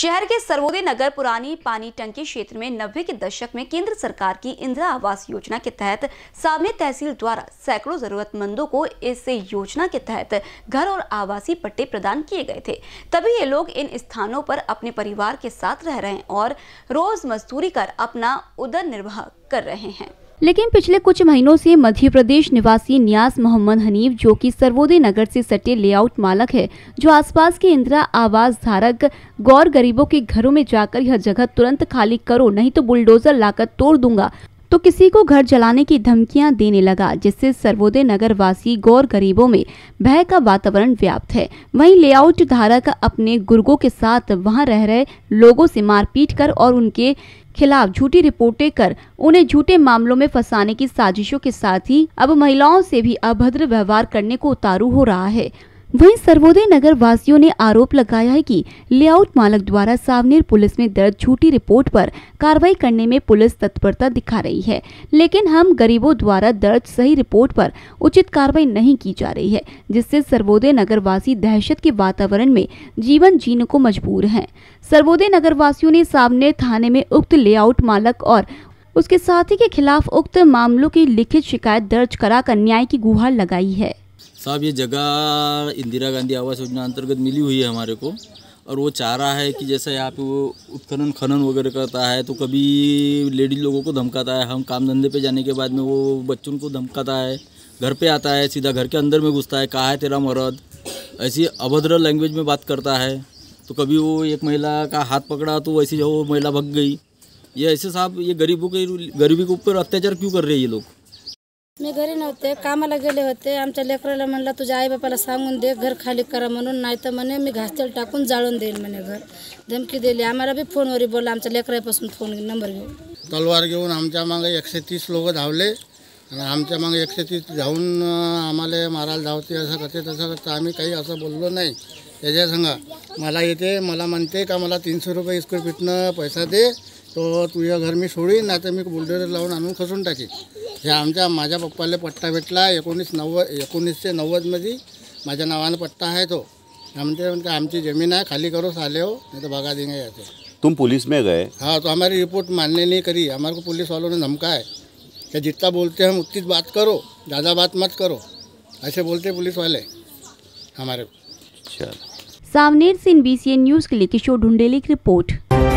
शहर के सर्वोदय नगर पुरानी पानी टंकी क्षेत्र में नब्बे के दशक में केंद्र सरकार की इंदिरा आवास योजना के तहत सामने तहसील द्वारा सैकड़ों जरूरतमंदों को इस योजना के तहत घर और आवासीय पट्टे प्रदान किए गए थे तभी ये लोग इन स्थानों पर अपने परिवार के साथ रह रहे हैं और रोज मजदूरी कर अपना उदर निर्वाह कर रहे हैं लेकिन पिछले कुछ महीनों से मध्य प्रदेश निवासी न्यास मोहम्मद हनीफ जो कि सर्वोदय नगर से सटे लेआउट मालक है जो आसपास के इंदिरा आवास धारक गौर गरीबों के घरों में जाकर यह जगह तुरंत खाली करो नहीं तो बुलडोजर लाकर तोड़ दूंगा तो किसी को घर जलाने की धमकियां देने लगा जिससे सर्वोदय नगर वासी गौर गरीबों में भय का वातावरण व्याप्त है वहीं लेआउट धारक अपने गुर्गों के साथ वहां रह रहे लोगों से मारपीट कर और उनके खिलाफ झूठी रिपोर्टें कर उन्हें झूठे मामलों में फंसाने की साजिशों के साथ ही अब महिलाओं से भी अभद्र व्यवहार करने को उतारू हो रहा है वहीं सर्वोदय नगर वासियों ने आरोप लगाया है कि लेआउट मालक द्वारा सावनेर पुलिस में दर्ज झूठी रिपोर्ट पर कार्रवाई करने में पुलिस तत्परता दिखा रही है लेकिन हम गरीबों द्वारा दर्ज सही रिपोर्ट पर उचित कार्रवाई नहीं की जा रही है जिससे सर्वोदय नगर वासी दहशत के वातावरण में जीवन जीने को मजबूर है सर्वोदय नगर वासियों ने सावनेर थाने में उक्त लेआउट मालक और उसके साथी के खिलाफ उक्त मामलों की लिखित शिकायत दर्ज कराकर न्याय की गुहार लगाई है साहब ये जगह इंदिरा गांधी आवास योजना अंतर्गत मिली हुई है हमारे को और वो चाह रहा है कि जैसे यहाँ पे वो उत्खनन खनन वगैरह करता है तो कभी लेडीज लोगों को धमकाता है हम काम धंधे पे जाने के बाद में वो बच्चों को धमकाता है घर पे आता है सीधा घर के अंदर में घुसता है कहा है तेरा मरद ऐसी अभद्र लैंग्वेज में बात करता है तो कभी वो एक महिला का हाथ पकड़ा तो वैसी जो महिला भग गई ये ऐसे साहब ये गरीबों के गरीबी के ऊपर अत्याचार क्यों कर रहे हैं ये लोग मी घरी नव्हते कामाला गेले होते आमच्या लेकराला म्हणलं तुझ्या आईबापाला सांगून दे घर खाली करा म्हणून नाही तर म्हणे मी घासतेल टाकून जाळून देईन म्हणे घर धमकी दिली आम्हाला बी फोनवर बोलला आमच्या लेकरापासून फोन नंबर घेऊन तलवार घेऊन आमच्या मागे एकशे तीस लोक धावले आणि आमच्या मागे एकशे तीस धावून आम्हाला मारायला धावते असं करते तसं करतं आम्ही काही असं बोललो नाही त्याच्या सांगा मला येते मला म्हणते का मला तीनशे रुपये स्क्वेअर फीटनं पैसा दे तो तुझ्या घर मी सोडीन नाही तर मी बुलडोजर लावून आणून खसून टाकी हे आमच्या पप्पा पप्पाला पट्टा भेटला एकोणीस नव्वद एकोणीसशे नव्वदमध्ये माझ्या नावानं पट्टा है तो हमने आम आमची जमीन है खाली करो साले हो नहीं तो भगा देंगे ऐसे तुम पुलिस में गए हाँ तो हमारी रिपोर्ट मानने नहीं करी हमारे को पुलिस वालों ने धमका है कि जितना बोलते हम उतनी बात करो ज़्यादा बात मत करो ऐसे बोलते पुलिस वाले हमारे को सामनेर से बी न्यूज़ के लिए किशोर ढूंढेली की रिपोर्ट